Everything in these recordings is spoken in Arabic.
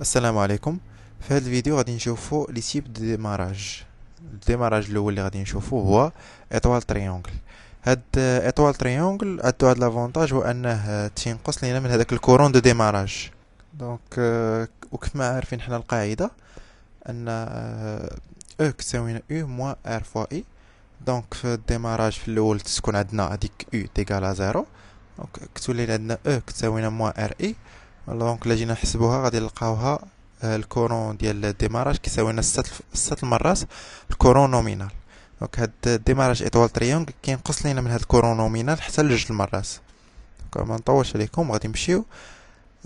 السلام عليكم في هذا الفيديو غادي نشوفو لي تيب دي ديماراج الديماراج الاول اللي غادي نشوفو هو ايطوال تريونغل هاد ايطوال تريونغل عندو هاد لافونتاج هو انه تينقص لينا من هذاك الكورون دو ديماراج دونك آه، وكما عارفين حنا القاعده ان او آه، e كتساوينا او موا ار فوا اي دونك في الديماراج في الاول تكون عندنا هذيك او تيكالا زيرو دونك كتولي عندنا او e كتساوينا موا ار اي دونك الا جينا نحسبوها غادي نلقاوها آه، الكورون ديال الديماراج كيساوينا لنا 6 6 المرات الكورون نومينال دونك هاد الديماراج ايطوال تريونغ كينقص لينا من هاد الكورون نومينال حتى لجوج المرات دونك ما نطولش عليكم غادي نمشيو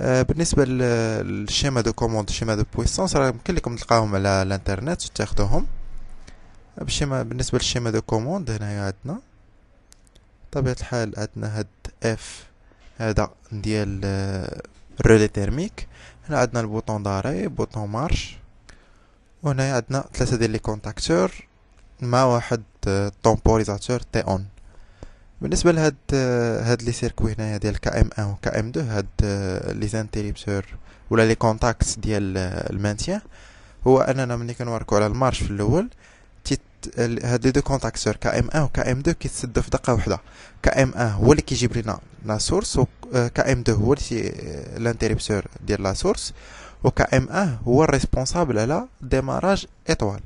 آه، بالنسبه للشيما دو كوموند شيما دو بويسونس راه يمكن لكم تلقاوهم على الانترنت وتاخذوهم بالشيما بالنسبه للشيما دو كوموند هنايا عندنا بطبيعه الحال عندنا هاد اف هذا ديال آه، رولي تيرميك هنا عندنا البوطون داري بوطون مارش وهنا عندنا ثلاثه ديال لي كونتاكتور مع واحد طومبوريزاتور آه، تي اون بالنسبه لهاد آه، هاد لي سيركوي هنايا ديال كي ام 1 وكي ام 2 هاد آه، لي زانتيريبتور ولا لي كونتاكت ديال المانتيان هو اننا ملي كنوركو على المارش في الاول هاد لي دو كونتاكتور كي ام 1 وكي ام 2 كيتسدو في دقه واحده كي ام 1 هو اللي كيجيب لينا لا سورس و كا ام 2 هو اللي الانتربسور ديال لا سورس وكا ام 1 هو ريسبونسابل على ديماراج ايطوال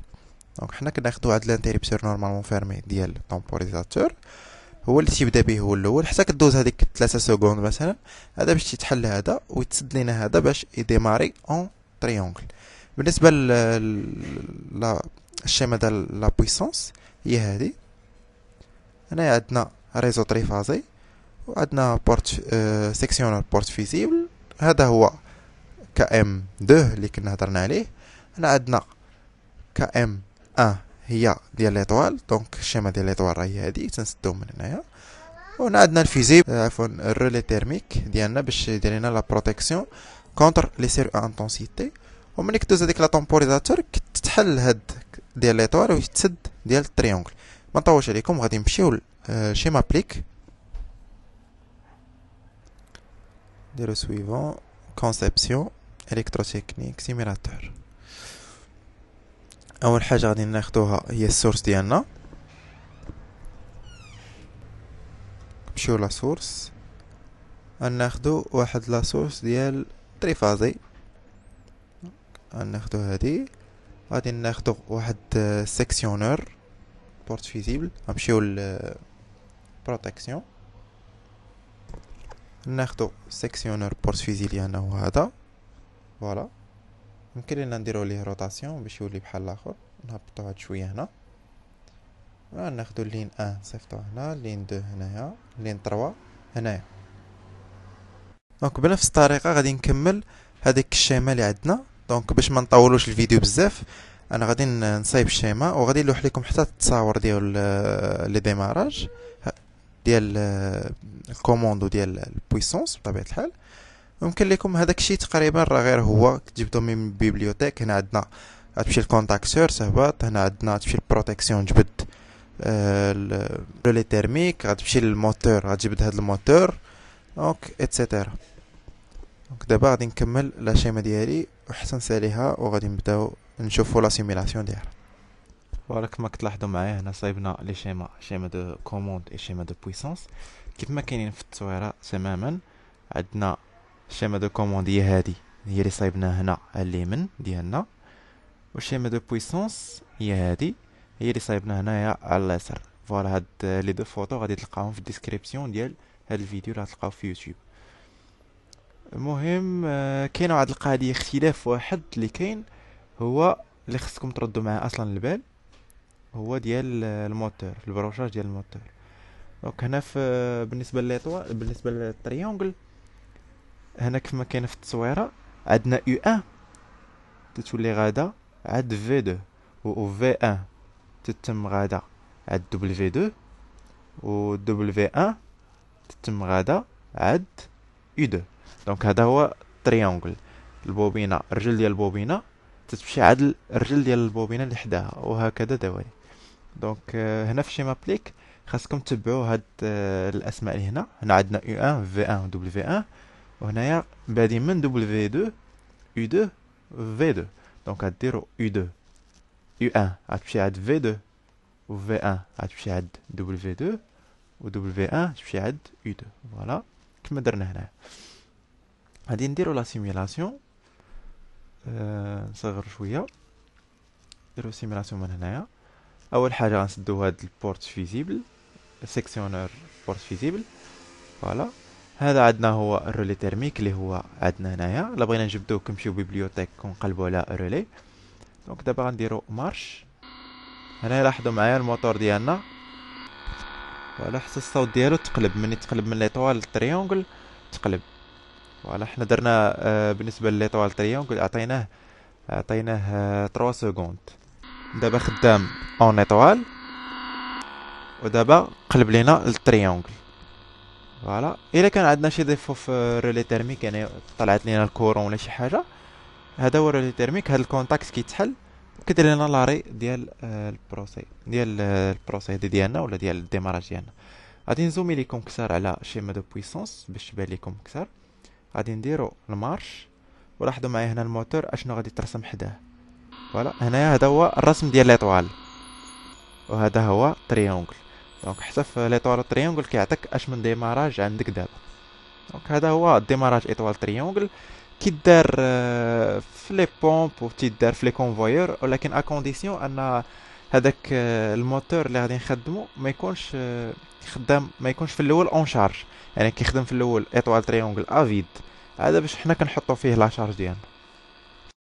دونك حنا كناخدو هاد الانتربسور نورمالمون فيرمي ديال طومبوريزاتور هو اللي تيبدا به هو الاول حتى كدوز هذيك 3 سكوند مثلا هذا باش تيتحل هذا ويتسد لينا هذا باش يديماري اون تريونغل بالنسبه ل الشيما ديال لا بويسونس هي هذه هنايا عندنا ريزو تريفازي وعندنا بورت اه سيكسيونال بورت فيزيبل هذا هو كام 2 اللي كنا هضرنا عليه هنا عندنا كام 1 هي ديال ليطوال دونك الشيما ديال ليطوال راه هي هادي تنسدو من هنايا وهنا عندنا الفيزيب آه، عفوا الرولي تيرميك ديالنا باش يدير لنا لا بروتيكسيون كونتر لي سير انتونسيتي وملي كدوز هذيك لا تومبوريزاتور كتحل هاد ديال ليطوال وتسد ديال التريونكل ما نطولش عليكم غادي نمشيو لشيما آه، بليك نديرو سويفون كونسيبسيون الكتروتكنيك سيميلاتور اول حاجه غادي ناخدوها هي السورس ديالنا نمشيو لا سورس غناخدو واحد لا سورس ديال تريفازي غناخدو هادي غادي ناخدو واحد سيكسيونور آه، بورت فيزيبل نمشيو ل بروتكسيون آه، ناخدو سيكسيونور بورس بورسفيزيلي انا هذا فوالا يمكن لينا نديرو ليه روتاسيون باش يولي بحال الاخر نهبطو هاد شويه هنا آه، ناخدو لين ان نصيفطو هنا لين دو هنايا لين تروا هنايا دونك بنفس الطريقه غادي نكمل هذيك الشيما اللي عندنا دونك باش ما نطولوش الفيديو بزاف انا غادي نصايب الشيما وغادي نلوح لكم حتى التصاور ديال آه، لي ديماراج ديال آه، الكوموند وديال البويسونس بطبيعه الحال يمكن لكم هذاك الشيء تقريبا راه غير هو تجبدو من بيبليوتيك هنا عندنا تمشي للكونتاكتور تهبط هنا عندنا تمشي للبروتيكسيون جبد آه، لي تيرميك غتمشي للموتور غتجبد هاد الموتور دونك اتسيتيرا دونك دابا غادي نكمل لا شيما ديالي وحسن ساليها وغادي نبداو نشوفو لا سيميلاسيون ديالها كما كتلاحظوا معايا هنا صايبنا لي شيما شيما دو كوموند اي شيما دو بويسونس كيف ما كاينين في التصويره تماما عندنا شيما دو كوموند هي هادي هي اللي صايبناها هنا على اليمين ديالنا والشيما دو بويسونس هي هادي هي اللي صايبنا هنايا على اليسار فوالا هاد لي دو فوتو غادي تلقاهم في الديسكريبسيون ديال هاد الفيديو اللي غتلقاو في يوتيوب المهم آه، كاين واحد القضيه اختلاف واحد اللي كاين هو اللي خصكم تردوا معاه اصلا البال هو ديال الموتور البروشاج ديال الموتور دونك هنا في بالنسبه للطوا بالنسبه للتريونغل هنا كيف ما كاين في التصويره عندنا يو ان تتولي غادا عاد في دو و في ان تتم غادا عاد دبل في دو و دبل في ان تتم غادا عاد يو دو دونك هذا هو تريونغل البوبينه الرجل ديال البوبينه تتمشي عاد الرجل ديال البوبينه اللي حداها وهكذا دوالي دونك euh, هنا في شيما بليك خاصكم تبعوا هاد آه، الاسماء اللي هنا هنا عندنا u 1 v 1 w 1 وهنايا بادي من w 2 u 2 v 2 دونك غديروا u 2 u 1 غتمشي عند v 2 و v 1 غتمشي عند w 2 و w 1 تمشي عند u 2 فوالا كما درنا هنا غادي نديرو لا سيميلاسيون أه نصغر شويه نديرو سيميلاسيون من هنايا اول حاجه غنسدو هاد البورت فيزيبل سيكسيونر بورت فيزيبل فوالا هذا عندنا هو الرولي تيرميك اللي هو عندنا هنايا الا بغينا نجبدو كنمشيو بيبليوتيك ونقلبو على الرولي دونك دابا غنديرو مارش هنا لاحظوا معايا الموتور ديالنا فوالا حتى الصوت ديالو تقلب ملي تقلب من ليطوال للتريونغل تقلب فوالا حنا درنا آه، بالنسبه طوال تريونغل عطيناه عطيناه 3 آه، سكوند دابا خدام اون ايطوال ودابا قلب لينا التريونغل فوالا الا كان عندنا شي ديفو في ريلي تيرميك يعني طلعت لينا الكورون ولا شي حاجه هذا هو ريلي تيرميك هاد الكونتاكت كيتحل كيدير لنا لاري ديال آه، البروسي ديال آه، البروسيدي ديالنا ولا ديال الديماراج ديالنا غادي نزومي ليكم كثار على شيما دو بويسونس باش تبان ليكم كثار غادي نديرو المارش ولاحظوا معايا هنا الموتور اشنو غادي ترسم حداه فوالا هنايا هذا هو الرسم ديال ليطوال وهذا هو تريونغل دونك حتى في ليطوال تريونغل كيعطيك اش من ديماراج عندك دابا دونك هذا هو ديماراج ايطوال كي كيدار آه، في لي بومب و وتيدار في لي كونفويور ولكن ا كونديسيون ان هذاك آه، الموتور اللي غادي نخدمو ما يكونش آه، خدام ما يكونش في الاول اون شارج يعني كيخدم في الاول ايطوال تريونغل افيد هذا باش حنا كنحطو فيه لا شارج ديالنا